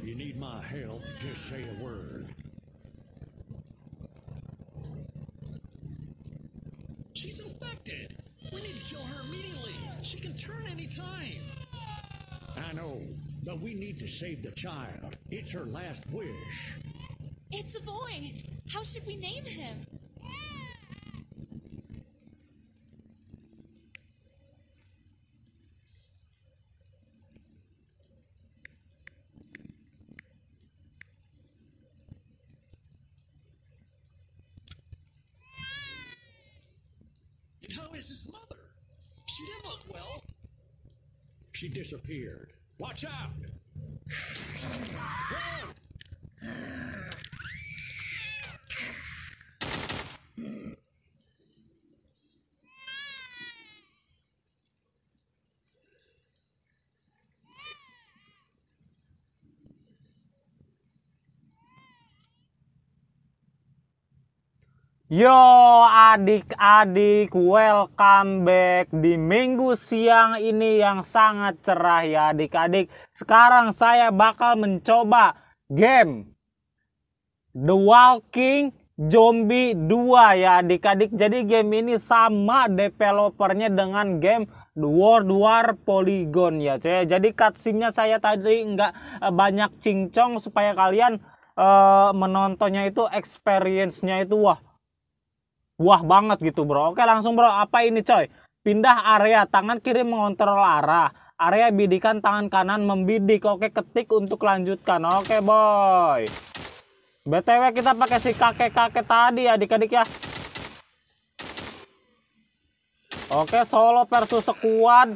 If you need my help, just say a word. She's infected! We need to kill her immediately! She can turn any time! I know, but we need to save the child. It's her last wish. It's a boy! How should we name him? disappeared. Watch out! Yo adik-adik welcome back di minggu siang ini yang sangat cerah ya adik-adik Sekarang saya bakal mencoba game The Walking Zombie 2 ya adik-adik Jadi game ini sama developernya dengan game The World War Polygon ya cuy Jadi cutscene-nya saya tadi nggak eh, banyak cincong supaya kalian uh, menontonnya itu experience-nya itu wah wah banget gitu bro oke langsung bro apa ini coy pindah area tangan kiri mengontrol arah area bidikan tangan kanan membidik oke ketik untuk lanjutkan oke boy btw kita pakai si kakek-kakek tadi ya adik-adik ya oke solo versus sekuat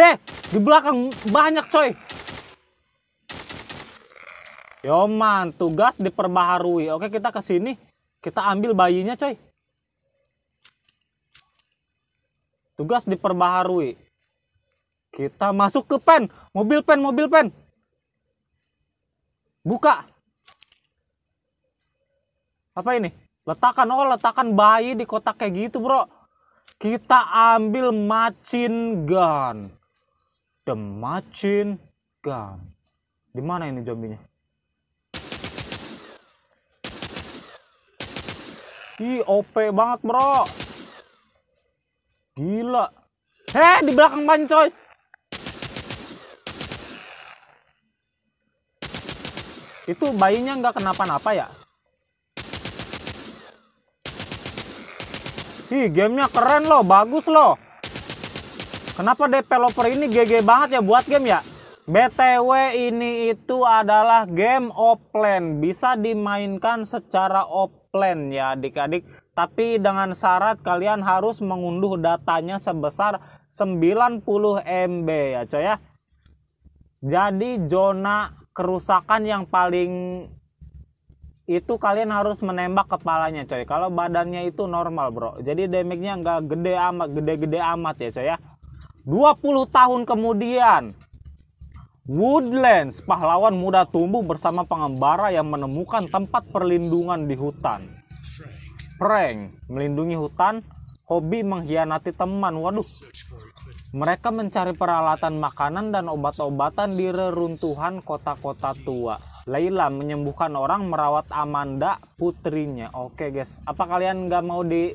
eh di belakang banyak coy Yoman, tugas diperbaharui. Oke, kita ke sini kita ambil bayinya coy tugas diperbaharui kita masuk ke pen mobil pen mobil pen buka apa ini letakkan oh letakkan bayi di kotak kayak gitu bro kita ambil machine gun the machine gun di mana ini zombinya Hi, OP banget, Bro. Gila. Eh, di belakang ban, coy. Itu bayinya nggak kenapa-napa ya? Ih, gamenya keren loh, bagus loh. Kenapa developer ini GG banget ya buat game ya? BTW ini itu adalah game offline, bisa dimainkan secara offline plan ya adik-adik. Tapi dengan syarat kalian harus mengunduh datanya sebesar 90 MB ya coy ya. Jadi zona kerusakan yang paling itu kalian harus menembak kepalanya coy kalau badannya itu normal bro jadi damage-nya nggak gede amat gede-gede amat ya coy ya 20 tahun kemudian Woodlands, pahlawan muda tumbuh bersama pengembara yang menemukan tempat perlindungan di hutan. Prank, melindungi hutan, hobi mengkhianati teman. Waduh. Mereka mencari peralatan makanan dan obat-obatan di reruntuhan kota-kota tua. Laila menyembuhkan orang merawat Amanda putrinya. Oke guys, apa kalian nggak mau di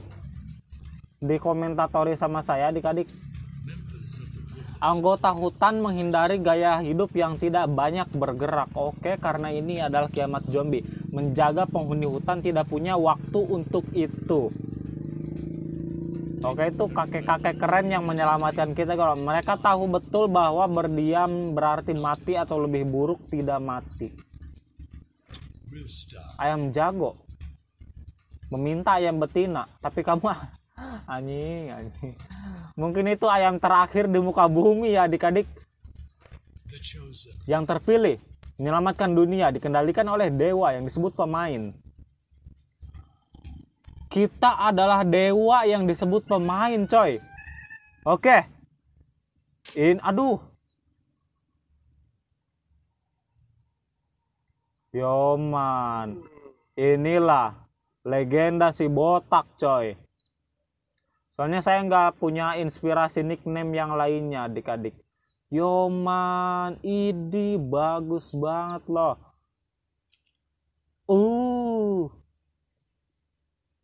di komentatori sama saya adik-adik? Anggota hutan menghindari gaya hidup yang tidak banyak bergerak. Oke, karena ini adalah kiamat zombie. Menjaga penghuni hutan tidak punya waktu untuk itu. Oke, itu kakek-kakek keren yang menyelamatkan kita kalau mereka tahu betul bahwa berdiam berarti mati atau lebih buruk tidak mati. Ayam jago meminta ayam betina, tapi kamu ah, anjing anjing mungkin itu ayam terakhir di muka bumi ya adik-adik yang terpilih menyelamatkan dunia dikendalikan oleh dewa yang disebut pemain kita adalah dewa yang disebut pemain coy oke in aduh yoman inilah legenda si botak coy soalnya saya nggak punya inspirasi nickname yang lainnya adik-adik Yoman Idi bagus banget loh. Uh.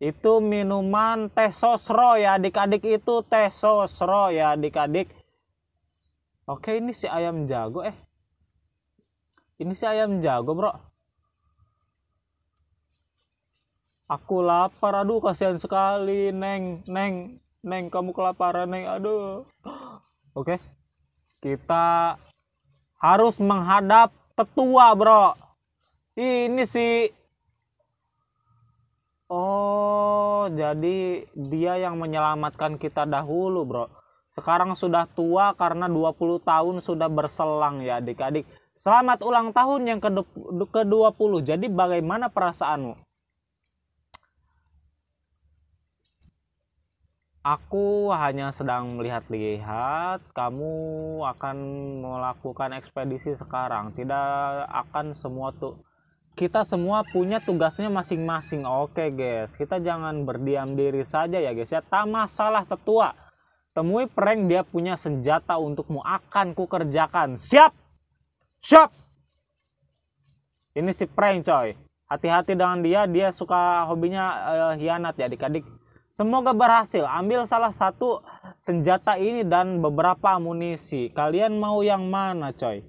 Itu minuman teh sosro ya adik-adik itu teh sosro ya adik-adik. Oke ini si ayam jago eh. Ini si ayam jago bro. Aku lapar aduh kasihan sekali neng neng neng kamu kelaparan neng aduh oke kita harus menghadap tetua bro ini sih oh jadi dia yang menyelamatkan kita dahulu bro sekarang sudah tua karena 20 tahun sudah berselang ya adik-adik. Selamat ulang tahun yang ke-20. Jadi bagaimana perasaanmu? aku hanya sedang melihat-lihat kamu akan melakukan ekspedisi sekarang tidak akan semua tuh kita semua punya tugasnya masing-masing oke guys kita jangan berdiam diri saja ya guys ya tak masalah tetua temui prank dia punya senjata untukmu akan ku kerjakan. siap siap ini si prank coy hati-hati dengan dia dia suka hobinya uh, hianat ya adik-adik Semoga berhasil. Ambil salah satu senjata ini dan beberapa amunisi. Kalian mau yang mana, coy?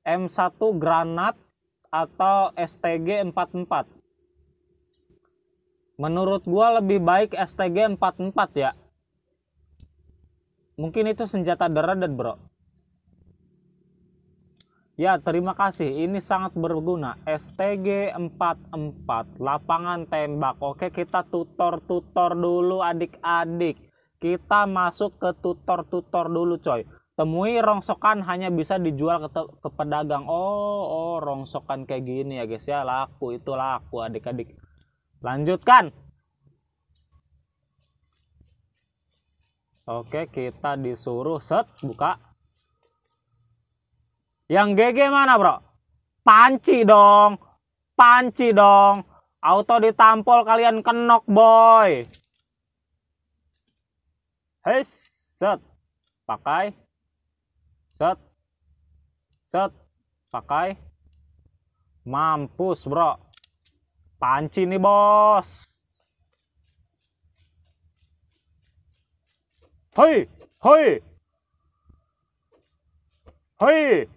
M1 granat atau STG 44? Menurut gue lebih baik STG 44 ya. Mungkin itu senjata deraded, Bro. Ya, terima kasih. Ini sangat berguna. STG 44 lapangan tembak. Oke, kita tutor-tutor dulu adik-adik. Kita masuk ke tutor-tutor dulu, coy. Temui rongsokan hanya bisa dijual ke, ke pedagang. Oh, oh, rongsokan kayak gini ya, guys ya. Laku itu laku adik-adik. Lanjutkan. Oke, kita disuruh set buka yang GG mana bro? Panci dong. Panci dong. Auto ditampol kalian kenok boy. Hei, set. Pakai. Set. Set. Pakai. Mampus bro. Panci nih bos. Hei. Hei. Hei.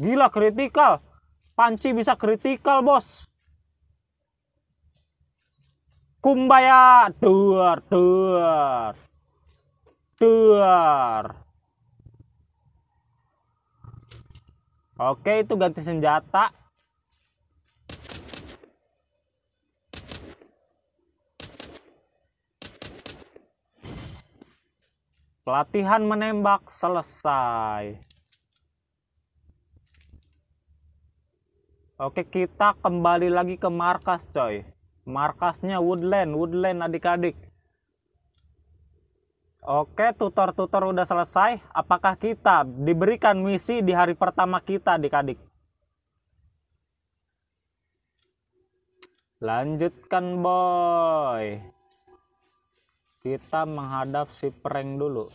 Gila kritikal. Panci bisa kritikal, Bos. Kumbaya duar duar. Duar. Oke, itu ganti senjata. Pelatihan menembak selesai. Oke, kita kembali lagi ke markas, coy. Markasnya Woodland, Woodland adik-adik. Oke, tutor-tutor udah selesai. Apakah kita diberikan misi di hari pertama kita, adik-adik? Lanjutkan, boy. Kita menghadap si prank dulu.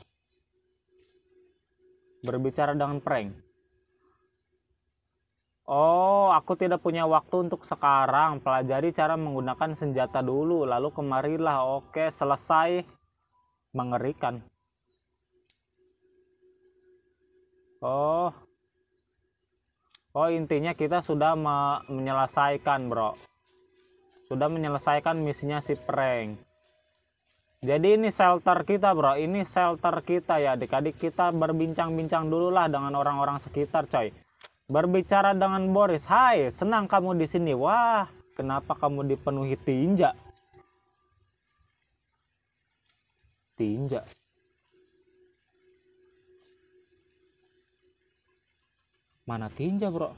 Berbicara dengan prank. Oh, aku tidak punya waktu untuk sekarang. Pelajari cara menggunakan senjata dulu, lalu kemarilah. Oke, selesai. Mengerikan. Oh. Oh, intinya kita sudah me menyelesaikan, Bro. Sudah menyelesaikan misinya si Prank. Jadi ini shelter kita, Bro. Ini shelter kita ya. Adik-adik kita berbincang-bincang dulu lah dengan orang-orang sekitar, coy Berbicara dengan Boris, "Hai, senang kamu di sini. Wah, kenapa kamu dipenuhi tinja?" Tinja. Mana tinja, Bro?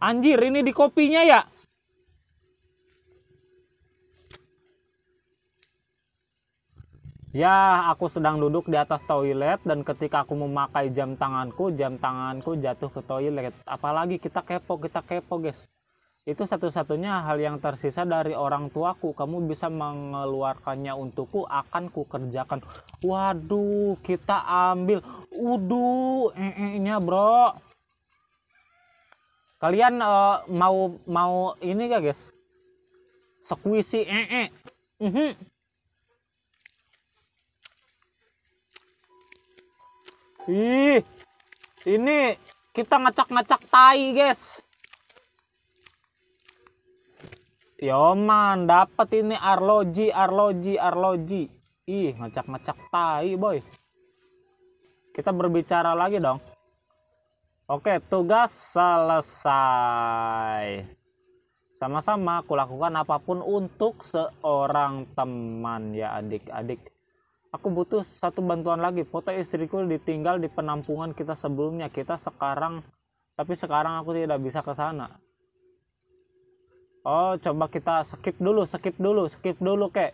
Anjir, ini di kopinya ya? Ya, aku sedang duduk di atas toilet dan ketika aku memakai jam tanganku, jam tanganku jatuh ke toilet. Apalagi kita kepo, kita kepo, guys. Itu satu-satunya hal yang tersisa dari orang tuaku. Kamu bisa mengeluarkannya untukku, akan ku kerjakan. Waduh, kita ambil. Uduh, ee bro. Kalian uh, mau mau ini gak, guys? Sekuisi ee. Mm -hmm. Ih, ini kita ngacak-ngacak tai, guys. Yoman, dapat ini arloji, arloji, arloji. Ih, ngacak-ngacak tai, boy. Kita berbicara lagi dong. Oke, tugas selesai. Sama-sama, aku lakukan apapun untuk seorang teman ya adik-adik. Aku butuh satu bantuan lagi. Foto istriku ditinggal di penampungan kita sebelumnya. Kita sekarang tapi sekarang aku tidak bisa ke sana. Oh, coba kita skip dulu, skip dulu, skip dulu, kek.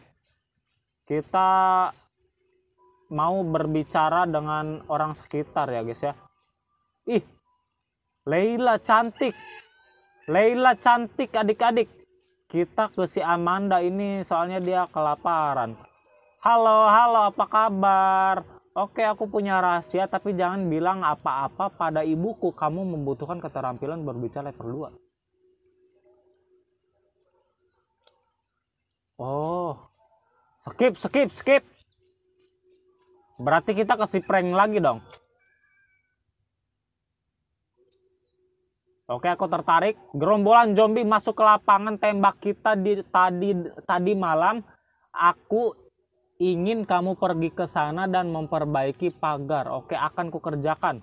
Kita mau berbicara dengan orang sekitar ya, guys ya. Ih, Leila cantik. Leila cantik adik-adik. Kita ke si Amanda ini soalnya dia kelaparan. Halo, halo, apa kabar? Oke, aku punya rahasia, tapi jangan bilang apa-apa pada ibuku. Kamu membutuhkan keterampilan berbicara level 2. Oh, skip, skip, skip. Berarti kita kasih prank lagi dong. Oke, aku tertarik. Gerombolan zombie masuk ke lapangan tembak kita di tadi tadi malam. Aku ingin kamu pergi ke sana dan memperbaiki pagar. Oke, akan kukerjakan.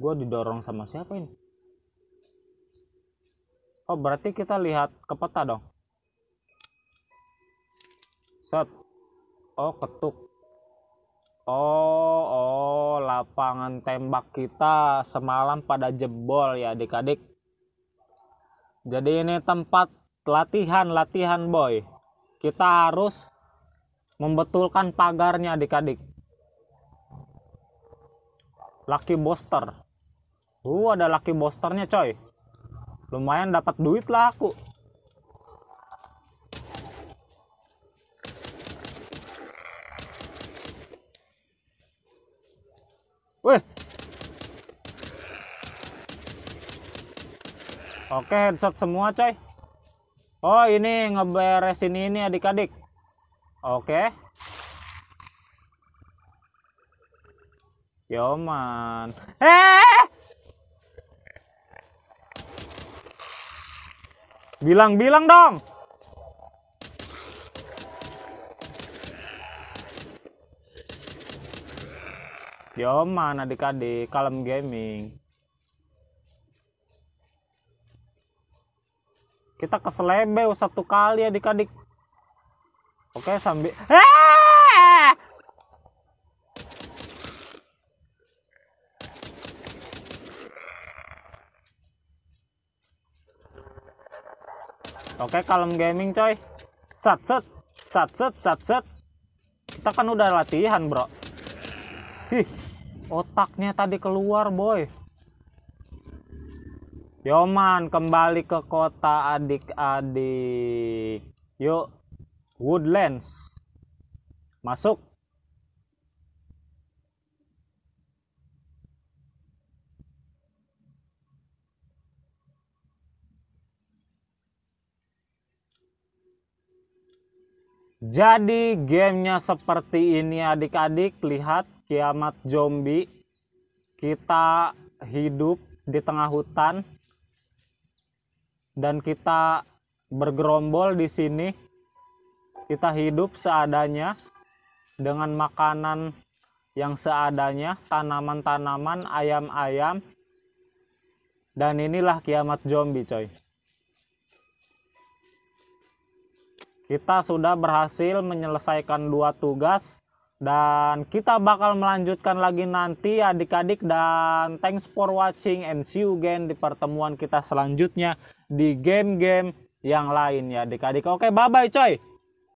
Gue didorong sama siapa ini? Oh, berarti kita lihat ke peta dong. Set. Oh, ketuk. Oh, oh, lapangan tembak kita semalam pada jebol ya adik-adik. Jadi ini tempat latihan, latihan boy kita harus membetulkan pagarnya adik-adik Lucky booster. uh ada Lucky Bosternya coy lumayan dapat duit lah aku Wih. Oke, headshot semua, coy. Oh ini ngeberesin ini adik-adik. Oke. Yoman. Eh! Bilang-bilang dong. Yoman adik-adik, kalem gaming. kita ke keselebeu satu kali adik-adik oke sambil eh! oke kalem gaming coy sat set sat set sat set kita kan udah latihan bro Hih, otaknya tadi keluar boy Yoman kembali ke kota adik-adik. Yuk, Woodlands. Masuk. Jadi gamenya seperti ini adik-adik lihat kiamat zombie kita hidup di tengah hutan dan kita bergerombol di sini kita hidup seadanya dengan makanan yang seadanya tanaman-tanaman ayam-ayam dan inilah kiamat zombie coy kita sudah berhasil menyelesaikan dua tugas dan kita bakal melanjutkan lagi nanti adik-adik dan thanks for watching and see you again di pertemuan kita selanjutnya di game-game yang lain ya adik-adik. Oke, bye-bye coy.